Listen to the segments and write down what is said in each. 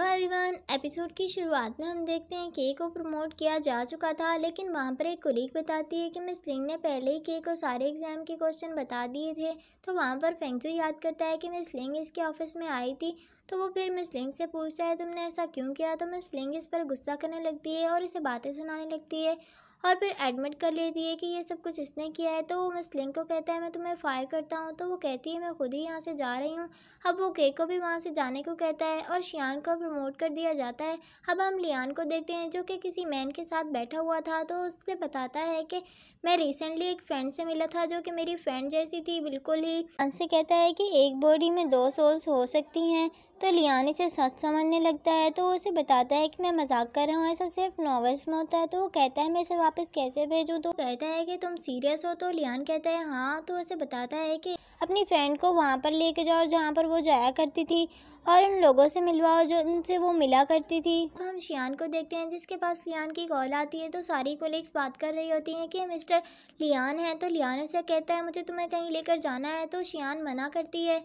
hello everyone episode की शुरुआत में हम देखते हैं के को प्रमोट किया जा चुका था लेकिन वहाँ पर एक कुलीग बताती है कि मिस लिंग ने पहले ही केक को सारे एग्जाम के क्वेश्चन बता दिए थे तो वहाँ पर फेंगजू याद करता है कि मिस लिंग इसके ऑफिस में आई थी तो वो फिर मिस लिंग से पूछता है तुमने ऐसा क्यों किया तो मिस लिंग इस पर गुस्सा करने लगती है और इसे बातें सुनाने लगती है और फिर एडमिट कर लेती है कि ये सब कुछ इसने किया है तो वो मिस लिंक को कहता है मैं तुम्हें फायर करता हूँ तो वो कहती है मैं खुद ही यहाँ से जा रही हूँ अब वो के को भी वहाँ से जाने को कहता है और शियान को प्रमोट कर दिया जाता है अब हम लियान को देखते हैं जो कि किसी मैन के साथ बैठा हुआ था तो उससे बताता है कि मैं रिसेंटली एक फ्रेंड से मिला था जो कि मेरी फ्रेंड जैसी थी बिल्कुल ही उनसे कहता है कि एक बॉडी में दो सोल्स हो सकती हैं तो लियान इसे सच समझने लगता है तो उसे बताता है कि मैं मजाक कर रहा हूँ ऐसा सिर्फ नॉवेल्स में होता है तो वो कहता है मैं इसे वापस कैसे भेजूँ तो कहता है कि तुम सीरियस हो तो लियान कहता है हाँ तो उसे बताता है कि अपनी फ्रेंड को वहाँ पर लेके जाओ जहाँ पर वो जाया करती थी और उन लोगों से मिलवाओ जो उनसे वो मिला करती थी तो हम शियान को देखते हैं जिसके पास लियान की कॉल आती है तो सारी कोलिग्स बात कर रही होती हैं कि मिस्टर लियान है तो लियान उसे कहता है मुझे तुम्हें कहीं लेकर जाना है तो शियान मना करती है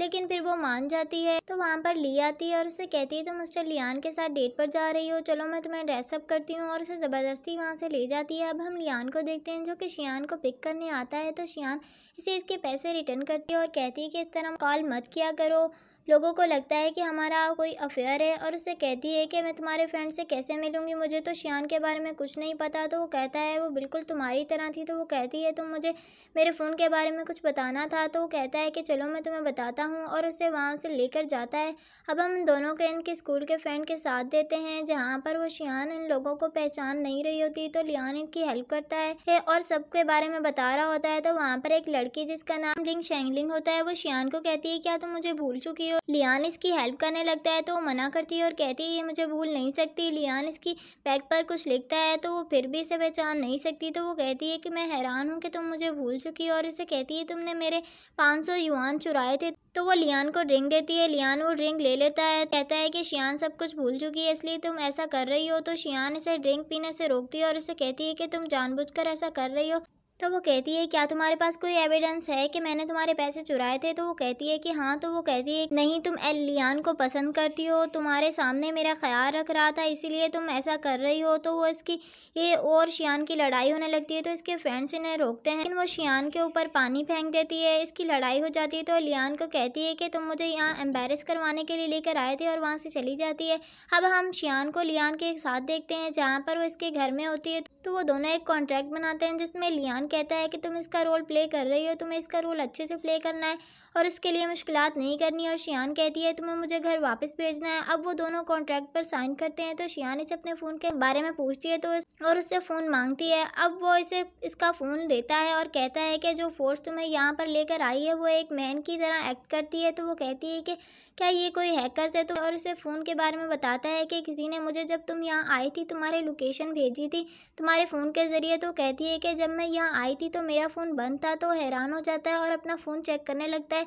लेकिन फिर वो मान जाती है तो वहाँ पर ली आती है और उसे कहती है तुम तो मिस्टर लियान के साथ डेट पर जा रही हो चलो मैं तुम्हें ड्रेसअप करती हूँ और उसे ज़बरदस्ती वहाँ से ले जाती है अब हम लियान को देखते हैं जो कि शियान को पिक करने आता है तो शियान इसे इसके पैसे रिटर्न करती है और कहती है कि इस तरह कॉल मत किया करो लोगों को लगता है कि हमारा कोई अफेयर है और उससे कहती है कि मैं तुम्हारे फ्रेंड से कैसे मिलूँगी मुझे तो शियान के बारे में कुछ नहीं पता तो वो कहता है वो बिल्कुल तुम्हारी तरह थी तो वो कहती है तुम मुझे मेरे फ़ोन के बारे में कुछ बताना था तो वो कहता है कि चलो मैं तुम्हें बताता हूँ और उसे वहाँ से लेकर जाता है अब हम दोनों के इनके स्कूल के फ्रेंड के साथ देते हैं जहाँ पर वो शियान इन लोगों को पहचान नहीं रही होती तो लियान इनकी हेल्प करता है और सबके बारे में बता रहा होता है तो वहाँ पर एक लड़की जिसका नाम लिंग शेंगलिंग होता है वो शियान को कहती है क्या तुम मुझे भूल चुकी हो तो लियान इसकी हेल्प करने लगता है तो वो मना करती है और कहती है ये मुझे भूल नहीं सकती लियान इसकी बैग पर कुछ लिखता है तो वो फिर भी इसे पहचान नहीं सकती तो वो कहती है कि मैं हैरान हूँ कि तुम मुझे भूल चुकी हो और इसे कहती है तुमने मेरे पाँच सौ युआन चुराए थे तो वो लियान को ड्रिंक देती है लियान वो ड्रिंक ले लेता है कहता है कि शियान सब कुछ भूल चुकी है इसलिए तुम ऐसा कर रही हो तो शियान इसे ड्रिंक पीने से रोकती है और उसे कहती है कि तुम जानबूझकर ऐसा कर रही हो तो वो कहती है क्या तुम्हारे पास कोई एविडेंस है कि मैंने तुम्हारे पैसे चुराए थे तो वो कहती है कि हाँ तो वो कहती है नहीं तुम एलियान को पसंद करती हो तुम्हारे सामने मेरा ख्याल रख रहा था इसीलिए तुम ऐसा कर रही हो तो वो इसकी ये और शियान की लड़ाई होने लगती है तो इसके फ्रेंड्स इन्हें रोकते हैं वो शियान के ऊपर पानी फेंक देती है इसकी लड़ाई हो जाती है तो लियान को कहती है कि तुम मुझे यहाँ एम्बेरस करवाने के लिए लेकर आए थे और वहाँ से चली जाती है अब हम शियान को लियान के साथ देखते हैं जहाँ पर वो इसके घर में होती है तो वो दोनों एक कॉन्ट्रैक्ट बनाते हैं जिसमें लियान कहता है कि तुम इसका रोल प्ले कर रही हो तुम्हें इसका रोल अच्छे से प्ले करना है और इसके लिए मुश्किल नहीं करनी और शियान कहती है तुम्हें मुझे घर वापस भेजना है अब वो दोनों कॉन्ट्रैक्ट पर साइन करते हैं तो शियान इसे अपने फ़ोन के बारे में पूछती है तो और उससे फ़ोन मांगती है अब वो इसे इसका फ़ोन देता है और कहता है कि जो फोर्स तुम्हें यहाँ पर लेकर आई है वो एक मैन की तरह एक्ट करती है तो वो कहती है कि क्या ये कोई हैकर है तो और इसे फ़ोन के बारे में बताता है कि किसी ने मुझे जब तुम यहाँ आई थी तुम्हारे लोकेशन भेजी थी तुम्हारे फ़ोन के ज़रिए तो कहती है कि जब मैं यहाँ आई थी तो मेरा फ़ोन बंद था तो हैरान हो जाता है और अपना फ़ोन चेक करने लगता है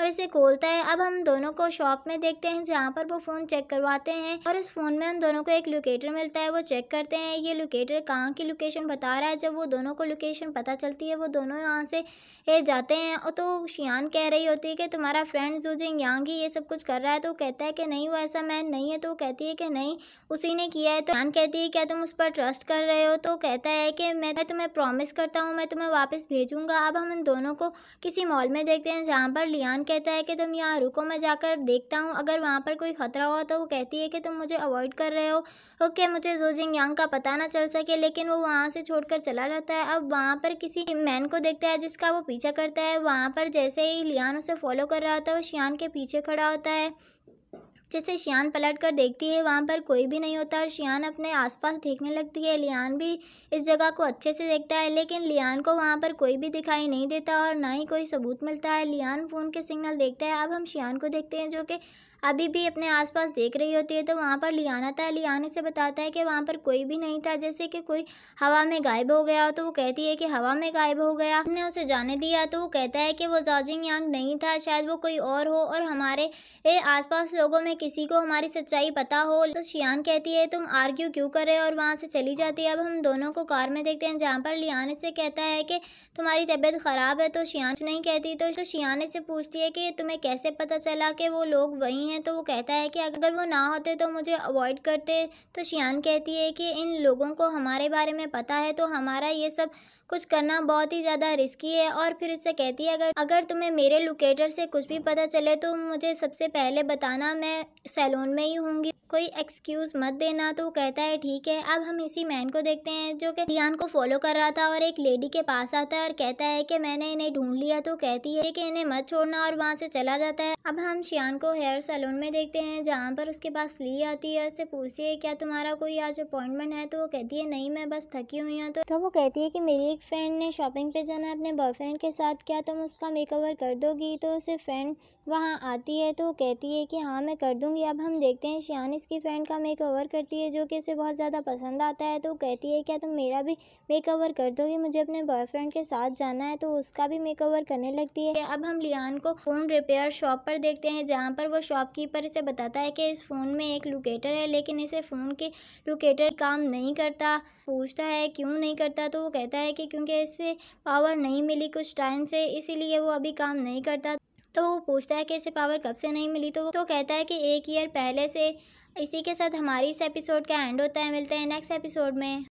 और इसे खोलता है अब हम दोनों को शॉप में देखते हैं जहाँ पर वो फ़ोन चेक करवाते हैं और इस फ़ोन में उन दोनों को एक लोकेटर मिलता है वो चेक करते हैं ये लोकेटर कहाँ की लोकेशन बता रहा है जब वो दोनों को लोकेशन पता चलती है वो दोनों यहाँ से जाते हैं और तो शियान कह रही होती है कि तुम्हारा फ्रेंड जो जिंग यांग ये सब कुछ कर रहा है तो कहता है कि नहीं वो ऐसा मैन नहीं है तो वो कहती है कि नहीं उसी ने किया है तो शियान कहती है क्या तुम उस पर ट्रस्ट कर रहे हो तो कहता है कि मैं तुम्हें प्रॉमिस करता हूँ मैं तुम्हें वापस भेजूंगा अब हम इन दोनों को किसी मॉल में देखते हैं जहाँ पर लियान कहता है कि तुम यहाँ रुको मैं जाकर देखता हूँ अगर वहाँ पर कोई ख़तरा हुआ तो वो कहती है कि तुम मुझे अवॉइड कर रहे हो ओके मुझे जोजिंग यांग का पता ना चल सके लेकिन वो वहाँ से छोड़कर चला जाता है अब वहाँ पर किसी मैन को देखता है जिसका वो पीछा करता है वहाँ पर जैसे ही लियान उसे फॉलो कर रहा होता है वो शियान के पीछे खड़ा होता है जैसे शियान पलट कर देखती है वहाँ पर कोई भी नहीं होता और शियान अपने आसपास देखने लगती है लियान भी इस जगह को अच्छे से देखता है लेकिन लियान को वहाँ पर कोई भी दिखाई नहीं देता और ना ही कोई सबूत मिलता है लियान फ़ोन के सिग्नल देखता है अब हम शियान को देखते हैं जो कि अभी भी अपने आसपास देख रही होती है तो वहाँ पर लियाना था लियाने से बताता है कि वहाँ पर कोई भी नहीं था जैसे कि कोई हवा में गायब हो गया हो तो वो कहती है कि हवा में गायब हो गया हमने उसे जाने दिया तो वो कहता है कि वो जॉजिंग यांग नहीं था शायद वो कोई और हो और हमारे पास लोगों में किसी को हमारी सच्चाई पता हो तो शियान कहती है तुम आर्ग्यू क्यों कर रहे हो और वहाँ से चली जाती है अब हम दोनों को कार में देखते हैं जहाँ पर लियाने से कहता है कि तुम्हारी तबीयत ख़राब है तो शियान नहीं कहती तो शियाने से पूछती है कि तुम्हें कैसे पता चला कि वो लोग वहीं हैं हैं तो वो कहता है कि अगर वो ना होते तो मुझे अवॉइड करते तो शियान कहती है कि इन लोगों को हमारे बारे में पता है तो हमारा ये सब कुछ करना बहुत ही ज़्यादा रिस्की है और फिर उससे कहती है अगर अगर तुम्हें मेरे लोकेटर से कुछ भी पता चले तो मुझे सबसे पहले बताना मैं सैलून में ही होंगी कोई एक्सक्यूज़ मत देना तो कहता है ठीक है अब हम इसी मैन को देखते हैं जो कि रियान को फॉलो कर रहा था और एक लेडी के पास आता है और कहता है कि मैंने इन्हें ढूंढ लिया तो कहती है कि इन्हें मत छोड़ना और वहाँ से चला जाता है अब हम शियान को हेयर सैलून में देखते हैं जहाँ पर उसके पास ली आती है उससे पूछती है क्या तुम्हारा कोई आज अपॉइंटमेंट है तो वो कहती है नहीं मैं बस थकी हुई हूँ तो, तो वो कहती है कि मेरी एक फ्रेंड ने शॉपिंग पे जाना है अपने बॉयफ्रेंड के साथ क्या तुम उसका मेकओवर कर दोगी तो उसे फ्रेंड वहाँ आती है तो कहती है कि हाँ मैं कर दूँगी अब हम देखते हैं शियान इसकी फ्रेंड का मेकओवर करती है जो कि उसे बहुत ज़्यादा पसंद आता है तो कहती है क्या तुम मेरा भी मेकओवर कर दोगी मुझे अपने बॉयफ्रेंड के साथ जाना है तो उसका भी मेकओवर करने लगती है अब हम लियान को फ़ोन रिपेयर शॉप पर देखते हैं जहाँ पर वो शॉपकीपर इसे बताता है कि इस फ़ोन में एक लोकेटर है लेकिन इसे फ़ोन के लोकेटर काम नहीं करता पूछता है क्यों नहीं करता तो वो कहता है कि थी क्योंकि इसे पावर नहीं मिली कुछ टाइम से इसीलिए वो अभी काम नहीं करता तो वो पूछता है कि इसे पावर कब से नहीं मिली तो वो तो कहता है कि एक ईयर पहले से इसी के साथ हमारी इस एपिसोड का एंड होता है मिलते हैं नेक्स्ट एपिसोड में